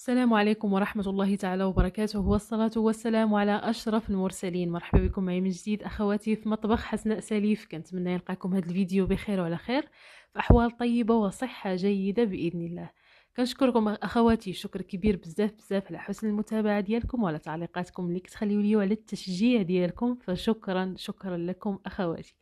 السلام عليكم ورحمة الله تعالى وبركاته والصلاة والسلام على أشرف المرسلين مرحبا بكم معي من جديد أخواتي في مطبخ حسناء سليف كنتمنى يلقاكم هذا الفيديو بخير وعلى خير في أحوال طيبة وصحة جيدة بإذن الله كنشكركم اخواتي شكر كبير بزاف بزاف على حسن المتابعه ديالكم وعلى تعليقاتكم اللي كتخليو لي وعلى التشجيع ديالكم فشكرا شكرا لكم اخواتي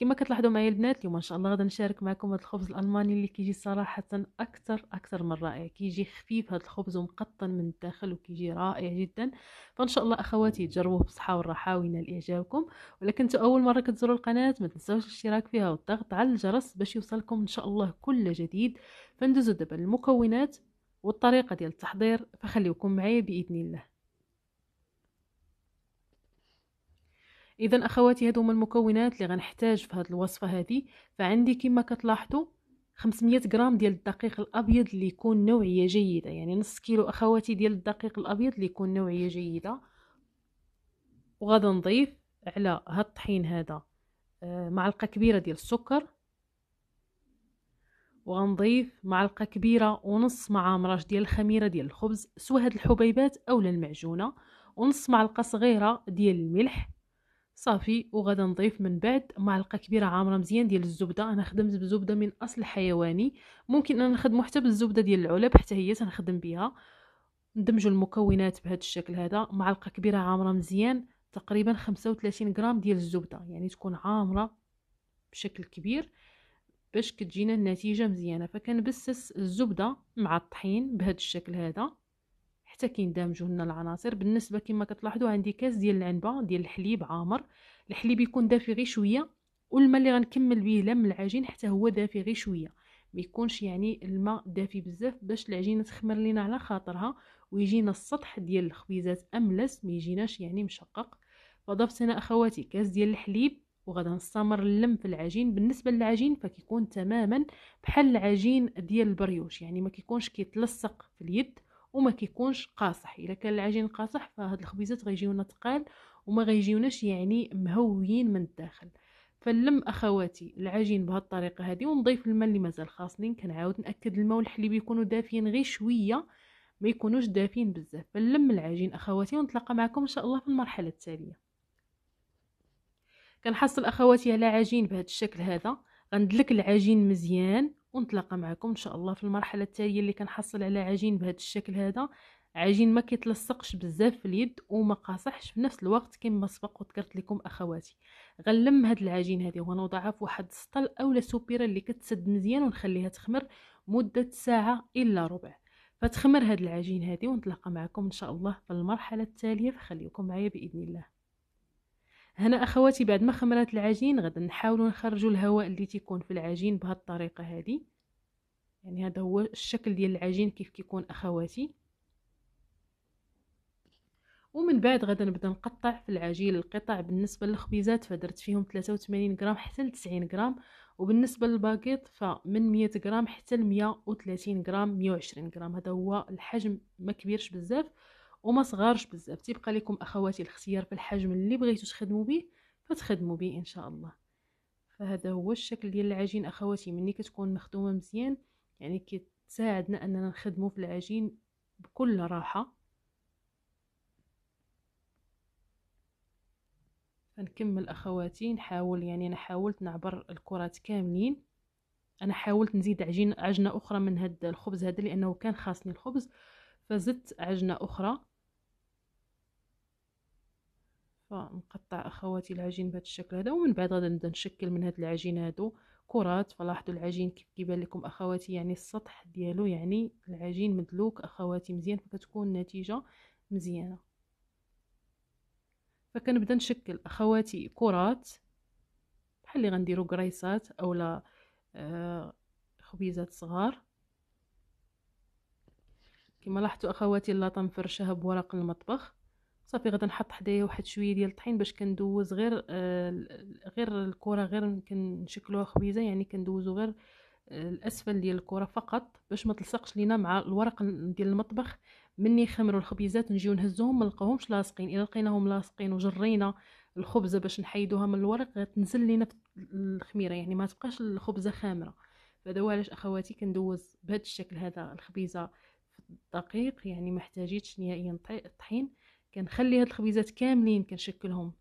كما كتلاحظوا معايا البنات اليوم ان شاء الله غادي نشارك معكم هذا الخبز الالماني اللي كيجي صراحه اكثر اكثر من رائع كيجي خفيف هذا الخبز ومقطن من الداخل وكيجي رائع جدا فان شاء الله اخواتي تجربوه بالصحه والراحه وينال اعجابكم ولكن كنتوا اول مره كتزوروا القناه ما تنساوش الاشتراك فيها والضغط على الجرس باش يوصلكم ان شاء الله كل جديد فندوزوا دابا للمكونات والطريقه ديال التحضير فخليوكم معايا باذن الله اذا اخواتي هادو هما المكونات اللي غنحتاج في هاد الوصفه هذه فعندي كما كتلاحظوا 500 غرام ديال الدقيق الابيض اللي يكون نوعيه جيده يعني نص كيلو اخواتي ديال الدقيق الابيض اللي يكون نوعيه جيده وغادي نضيف على هاد الطحين هذا آه، معلقه كبيره ديال السكر وغنضيف معلقه كبيره ونص مع مراش ديال الخميره ديال الخبز سواء هاد الحبيبات اولا المعجونه ونص معلقه صغيره ديال الملح صافي وغادا نضيف من بعد معلقه كبيره عامره مزيان ديال الزبده انا خدمت بزبده من اصل حيواني ممكن انا نخدمو حتى بالزبده ديال العلب حتى هي تنخدم بها ندمجوا المكونات بهذا الشكل هذا معلقه كبيره عامره مزيان تقريبا 35 غرام ديال الزبده يعني تكون عامره بشكل كبير باش كتجينا النتيجه مزيانه فكنبسس الزبده مع الطحين بهذا الشكل هذا حتى كيندمجوا لنا العناصر بالنسبه كما كتلاحظوا عندي كاس ديال العنبه ديال الحليب عامر الحليب يكون دافي غير شويه والماء اللي غنكمل به لم العجين حتى هو دافي غير شويه ما يكونش يعني الماء دافي بزاف باش العجينه تخمر لينا على خاطرها ويجينا السطح ديال الخبيزات املس ما يجيناش يعني مشقق فضفت هنا اخواتي كاس ديال الحليب وغادا نستمر اللم في العجين بالنسبه للعجين فكيكون تماما بحال العجين ديال البريوش يعني ما كيكونش كيتلصق في اليد وما كيكونش قاصح الا كان العجين قاصح فهاد الخبيزات غيجيونا تقال وما غيجيوناش يعني مهويين من الداخل فنلم اخواتي العجين بهاد الطريقه هذه ونضيف الماء اللي مازال خاصنين كنعاود ناكد الماء والحليب يكونوا دافيين غير شويه ما يكونوش دافين بزاف فنلم العجين اخواتي ونتلاقى معكم ان شاء الله في المرحله التاليه كنحصل اخواتي على عجين بهذا الشكل هذا غندلك العجين مزيان ونتلاقى معكم ان شاء الله في المرحله التاليه اللي كنحصل على عجين بهذا الشكل هذا عجين ما كيتلصقش بزاف في اليد وما قاصحش في نفس الوقت كما سبق وذكرت لكم اخواتي غنلم هذا العجين هذه ونوضعها في واحد السطل اولا سوبيره اللي كتسد مزيان ونخليها تخمر مده ساعه الا ربع فتخمر هذا العجين هذه ونتلاقى معكم ان شاء الله في المرحله التاليه فخليكم معايا باذن الله هنا اخواتي بعد ما خمرات العجين غادي نحاولوا نخرجوا الهواء اللي تيكون في العجين بهذه الطريقه هذه يعني هذا هو الشكل ديال العجين كيف كيكون اخواتي ومن بعد غادي نبدا نقطع في العجين القطع بالنسبه للخبيزات فدرت فيهم 83 غرام حتى ل 90 غرام وبالنسبه للباكيط فمن 100 غرام حتى ل 130 غرام 120 غرام هذا هو الحجم ما كبيرش بزاف وما صغارش بزاف تيبقى لكم اخواتي الاختيار في الحجم اللي بغيتو تخدموا به فتخدموا به ان شاء الله فهذا هو الشكل ديال العجين اخواتي ملي كتكون مخدومه مزيان يعني كتساعدنا اننا نخدمو في العجين بكل راحه نكمل اخواتي نحاول يعني انا حاولت نعبر الكرات كاملين انا حاولت نزيد عجين عجنه اخرى من هاد الخبز هذا لانه كان خاصني الخبز فزدت عجنه اخرى فنقطع اخواتي العجين بهذا الشكل هذا ومن بعد غادي نبدا نشكل من هاد العجين هادو كرات فلاحظوا العجين كيف كيبان لكم اخواتي يعني السطح ديالو يعني العجين مدلوك اخواتي مزيان فكتكون النتيجه مزيانه فكنبدا نشكل اخواتي كرات بحال اللي غنديرو كريسات اولا آه، خبيزات صغار كما لاحظتوا اخواتي اللاطه مفرشاها بورق المطبخ صافي غدا نحط حدايا واحد شويه ديال الطحين باش كندوز غير آه غير الكره غير كنشكلوها خبيزه يعني كندوزو غير آه، الاسفل ديال الكره فقط باش ما تلصقش لينا مع الورق ديال المطبخ مني خمروا الخبيزات نجيو نهزوهم ما لقاوهمش لاصقين الا لقيناهم لاصقين وجرينا الخبزه باش نحيدوها من الورق غتنزل لينا في الخميره يعني ما تبقاش الخبزه خامره فهذا هو علاش اخواتي كندوز بهذا الشكل هذا الخبيزه في الدقيق يعني ما احتاجيتش نهائيا طحين كنخلي هاد الخبيزات كاملين كنشكلهم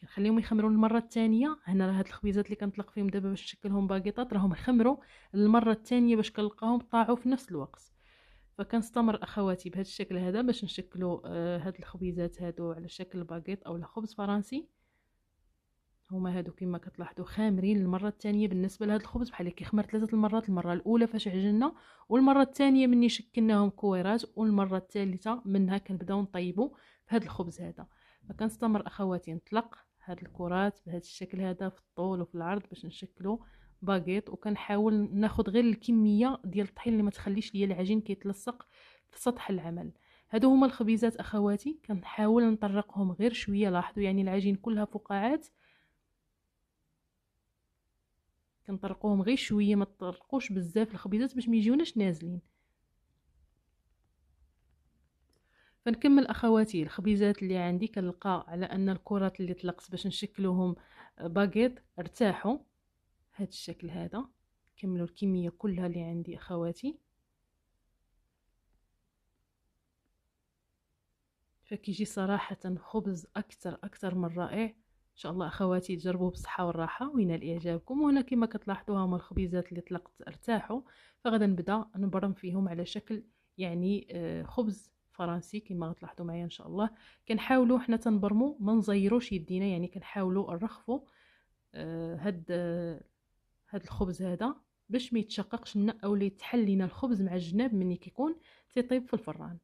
كنخليهم يخمروا المره الثانيه هنا راه هاد الخبيزات اللي كنطلق فيهم دابا باش نشكلهم باقيطات راهم يخمروا المره الثانيه باش كنلقاهم طاعوا في نفس الوقت فكنستمر اخواتي بهذا الشكل هذا باش نشكلوا آه، هاد الخبيزات هادو على شكل باقيط او خبز فرنسي هما هادو كما كتلاحظوا خامرين المره الثانيه بالنسبه لهاد الخبز بحال كيخمر خمر ثلاثه المرات المره الاولى فاش عجننا والمره الثانيه مني شكلناهم كويرات والمره الثالثه منها كنبداو نطيبوا هذا الخبز هذا فكنستمر اخواتي نطلق هاد الكرات بهاد الشكل هذا في الطول وفي العرض باش نشكلو باغيط وكنحاول ناخد غير الكميه ديال الطحين اللي ما تخليش ليا العجين كيتلصق في سطح العمل هادو هما الخبيزات اخواتي كنحاول نطرقهم غير شويه لاحظوا يعني العجين كلها فقاعات كنطرقوهم غير شويه ما تطرقوش بزاف الخبيزات باش ما يجيوناش نازلين فنكمل اخواتي الخبيزات اللي عندي كنلقى على ان الكرات اللي طلقت باش نشكلوهم باغيط ارتاحوا هذا الشكل هذا كملوا الكميه كلها اللي عندي اخواتي فكيجي صراحه خبز اكثر اكثر من رائع شاء الله اخواتي تجربوه بالصحه والراحه وينال اعجابكم وهنا كما كتلاحظوا هما الخبيزات اللي طلقت ارتاحوا فغدا نبدا نبرم فيهم على شكل يعني آه، خبز فرنسي كما غتلاحظوا معايا ان شاء الله كنحاولوا حنا تنبرمو ما نزيروش يدينا يعني كنحاولوا نرخفوا آه، هاد آه، هاد الخبز هذا باش ما يتشققش لنا او يتحل لنا الخبز مع الجناب ملي كيكون تيطيب في الفران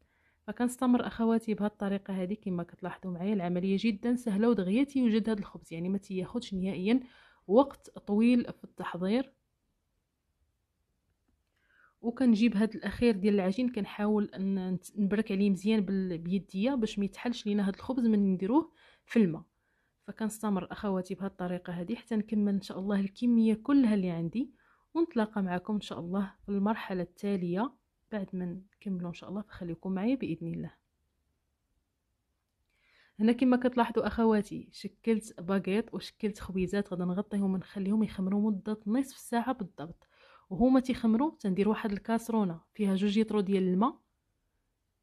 فكنستمر اخواتي الطريقه هذه كما كتلاحظوا معايا العمليه جدا سهله ودغيا تيوجد هذا الخبز يعني ما تياخذش نهائيا وقت طويل في التحضير وكنجيب هاد الاخير ديال العجين كنحاول نبرك عليه مزيان باليديه باش ما يتحلش لينا هاد الخبز من نديروه في الماء فكنستمر اخواتي بهاد الطريقه هذه حتى نكمل ان شاء الله الكميه كلها اللي عندي ونتلاقى معكم ان شاء الله في المرحله التاليه بعد ما نكملوا ان شاء الله فخليكم معايا باذن الله هنا كما كتلاحظوا اخواتي شكلت باكيط وشكلت خبيزات غادي نغطيهم ونخليهم يخمروا مده نصف ساعه بالضبط وهما تيخمروا تندير واحد الكاسرونه فيها جوج يطرو ديال الماء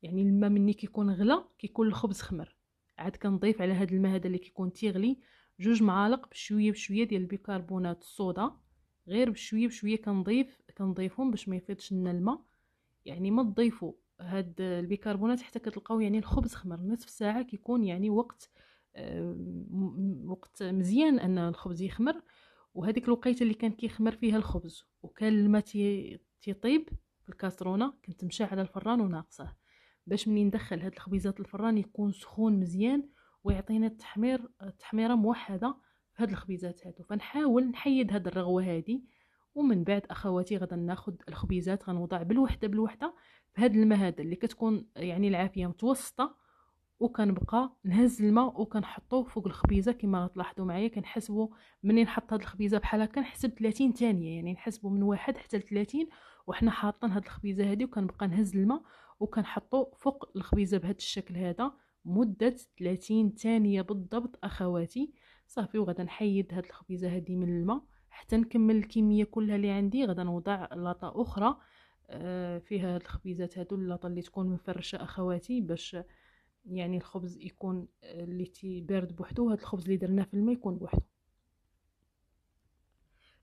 يعني الماء مني كيكون غلا كيكون الخبز خمر عاد كنضيف على هذا الماء هذا اللي كيكون تيغلي جوج معالق بشويه بشويه ديال البيكربونات الصودا غير بشويه بشويه كنضيف كنضيفهم باش ما يفيضش لنا الماء يعني ما تضيفوا هاد البيكربونات حتى كتلقاو يعني الخبز خمر نصف ساعه كيكون يعني وقت وقت مزيان ان الخبز يخمر وهذيك الوقيته اللي كان كيخمر فيها الخبز وكان الماء تيطيب في الكاسرونه كنت مشى على الفران وناقصه باش منين ندخل هاد الخبيزات الفران يكون سخون مزيان ويعطينا التحمير تحميره موحده في هاد الخبيزات هادو فنحاول نحيد هاد الرغوه هادي ومن بعد اخواتي غدا ناخذ الخبيزات غنوضع بالوحده بالوحده الماء هذا اللي كتكون يعني العافيه متوسطه وكنبقى نهز الماء وكنحطوه فوق الخبيزه كما غتلاحظوا معايا كنحسبوا منين نحط هاد الخبيزه بحال هكا نحسب 30 ثانيه يعني نحسبوا من واحد حتى 30 وحنا حاطين هاد الخبيزه هادي وكنبقى نهز الماء وكنحطو فوق الخبيزه بهاد الشكل هذا مده 30 ثانيه بالضبط اخواتي صافي وغادي نحيد هاد الخبيزه هادي من الماء حتى نكمل الكميه كلها اللي عندي غدا نوضع لاطه اخرى آه، فيها هاد الخبيزات هادو اللاطه اللي تكون مفرشه اخواتي باش يعني الخبز يكون آه، اللي تي بارد بوحدو هاد الخبز اللي درناه في الماء يكون بوحدو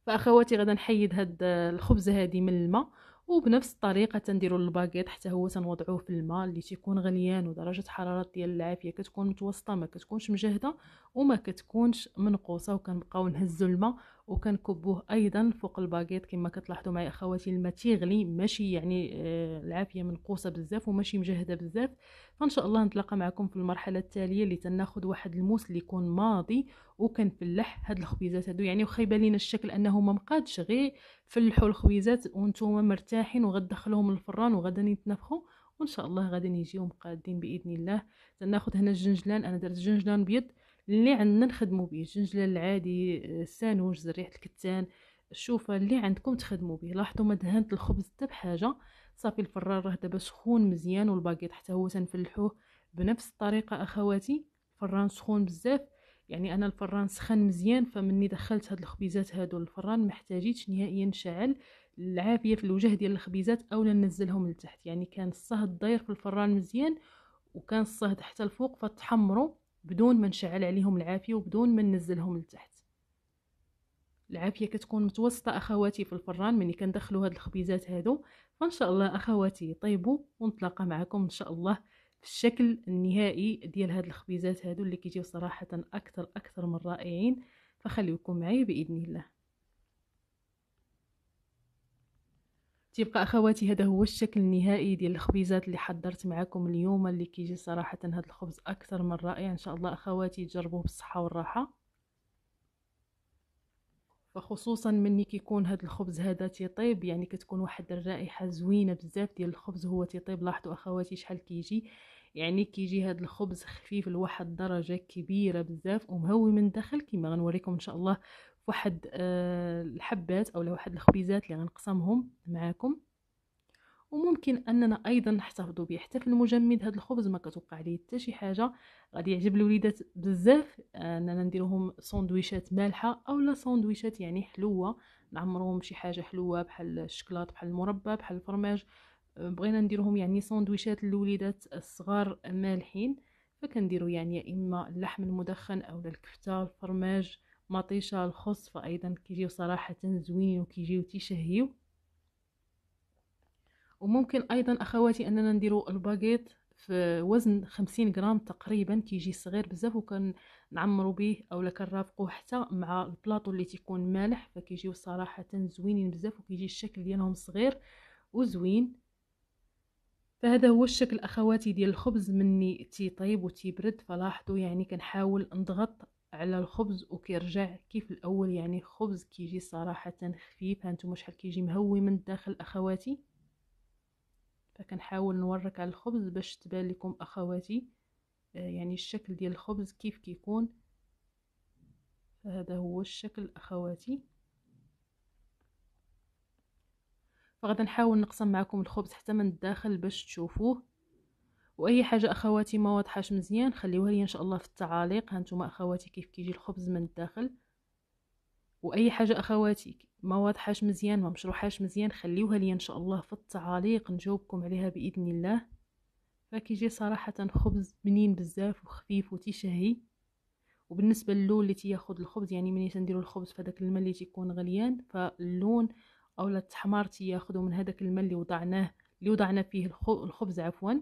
فاخواتي غدا نحيد هاد آه، الخبز هادي من الماء وبنفس الطريقه تنديروا الباكيط حتى هو تنوضعوه في الماء اللي تيكون غليان ودرجه الحراره ديال العافيه كتكون متوسطه ما كتكونش مجهده وما كتكونش منقوصه وكنبقاو نهزوا الماء وكنكبوه ايضا فوق الباكيط كما كتلاحظوا معايا اخواتي الماء تيغلي ماشي يعني آه العافيه منقوصه بزاف وماشي مجهده بزاف فان شاء الله نتلاقى معكم في المرحله التاليه اللي تناخذ واحد الموس اللي يكون ماضي وكنفلح هاد الخبيزات هادو يعني وخايبه لينا الشكل انه ما مقادش غير فلحوا الخبيزات وانتم مرتاحين وغدخلوهم الفران وغدا يتنفخوا وان شاء الله غادي يجيو مقادين باذن الله تناخذ هنا الجنجلان انا درت جنجلان بيض اللي عندنا نخدمو به الجنجلال العادي السانوج ريحه الكتان شوفه اللي عندكم تخدموا به لاحظوا ما دهنت الخبز حتى بحاجه صافي الفران راه دابا سخون مزيان والباكيط حتى هو تنفلحوه بنفس الطريقه اخواتي الفران سخون بزاف يعني انا الفران سخن مزيان فمني دخلت هاد الخبيزات هادو للفران ما احتاجيتش نهائيا نشعل العافيه في الوجه ديال الخبيزات اولا ننزلهم لتحت يعني كان الصهد داير في الفران مزيان وكان الصهد حتى الفوق فتحمروا بدون ما نشعل عليهم العافية وبدون ما ننزلهم لتحت العافية كتكون متوسطة أخواتي في الفران ملي كندخلوا هاد الخبيزات هادو فإن شاء الله أخواتي طيبوا ونتلاقى معكم إن شاء الله في الشكل النهائي ديال هاد الخبيزات هادو اللي كيجيو صراحة أكثر أكثر من رائعين فخليكم معايا بإذن الله تبقى اخواتي هذا هو الشكل النهائي ديال الخبيزات اللي حضرت معكم اليوم اللي كيجي صراحه هذا الخبز اكثر من رائع ان شاء الله اخواتي تجربوه بالصحه والراحه فخصوصا مني كيكون هذا الخبز هذا تيطيب يعني كتكون واحد الرائحه زوينه بزاف ديال الخبز هو تيطيب لاحظوا اخواتي شحال كيجي يعني كيجي هذا الخبز خفيف لواحد الدرجه كبيره بزاف ومهوي من الداخل كما غنوريكم ان شاء الله واحد آه، الحبات او واحد الخبيزات اللي غنقسمهم معاكم وممكن اننا ايضا نحتفظوا به حتى في المجمد هذا الخبز ما كتوقع عليه حتى شي حاجه غادي يعجب الوليدات بزاف آه، اننا نديروهم سندويشات مالحه اولا سندويشات يعني حلوه نعمروهم شي حاجه حلوه بحال الشكلاط بحال المربى بحال الفرماج آه، بغينا نديروهم يعني سندويشات للوليدات الصغار مالحين فكنديروا يعني يا اما اللحم المدخن او الكفته الفرماج مطيشة الخص فأيضا كيجيو صراحة زوينين وكيجيو تيشهيو وممكن أيضا أخواتي أننا نديرو الباقيت في وزن خمسين غرام تقريبا كيجي صغير بزاف وكان نعمرو به اولا كنرافقو حتى مع البلاطو اللي تيكون مالح فكيجيو صراحه زوينين بزاف وكيجي الشكل ديالهم صغير وزوين فهذا هو الشكل اخواتي ديال الخبز مني تيطيب وتيبرد فلاحظوا يعني كنحاول نضغط على الخبز وكيرجع كيف الاول يعني خبز كيجي صراحه خفيف هانتوما شحال كيجي مهوي من الداخل اخواتي فكنحاول نورك على الخبز باش تبان لكم اخواتي آه، يعني الشكل ديال الخبز كيف كيكون فهذا هو الشكل اخواتي فغادي نحاول نقسم معكم الخبز حتى من الداخل باش تشوفوه واي حاجه اخواتي ما واضحاش مزيان خليوها لي ان شاء الله في التعاليق هانتوما اخواتي كيف كيجي الخبز من الداخل واي حاجه اخواتي ما واضحاش مزيان ما مشروحاش مزيان خليوها لي ان شاء الله في التعاليق نجاوبكم عليها باذن الله فكيجي صراحه خبز بنين بزاف وخفيف وتيشهي وبالنسبه للون اللي تياخذ الخبز يعني ملي تنديروا الخبز في هذاك الماء اللي تيكون غليان فاللون اولا التحمار تياخذوا من هذاك الماء اللي وضعناه اللي وضعنا فيه الخبز عفوا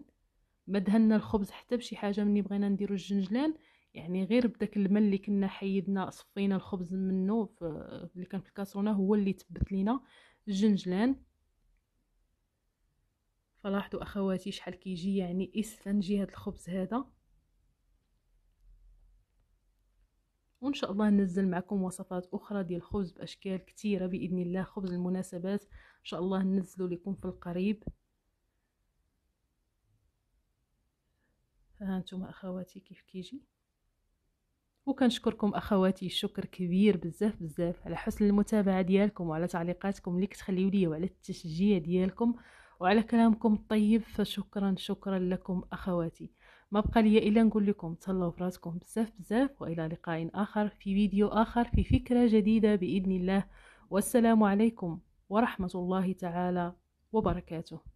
ما دهنا الخبز حتى بشي حاجه ملي بغينا نديرو الجنجلان يعني غير بداك الماء اللي كنا حيدنا صفينا الخبز منه اللي كان في الكاسرونه هو اللي تبت لينا الجنجلان فلاحظوا اخواتي شحال كيجي يعني اسفنجي هذا الخبز هذا وان شاء الله ننزل معكم وصفات اخرى ديال الخبز باشكال كثيره باذن الله خبز المناسبات ان شاء الله ننزلوا لكم في القريب ها نتوما اخواتي كيف كيجي وكنشكركم اخواتي شكر كبير بزاف بزاف على حسن المتابعه ديالكم وعلى تعليقاتكم اللي كتخليو ليا وعلى التشجيع ديالكم وعلى كلامكم الطيب فشكرا شكرا لكم اخواتي ما بقى لي الا نقول لكم تهلاو براسكم بزاف بزاف والى لقاء اخر في فيديو اخر في فكره جديده باذن الله والسلام عليكم ورحمه الله تعالى وبركاته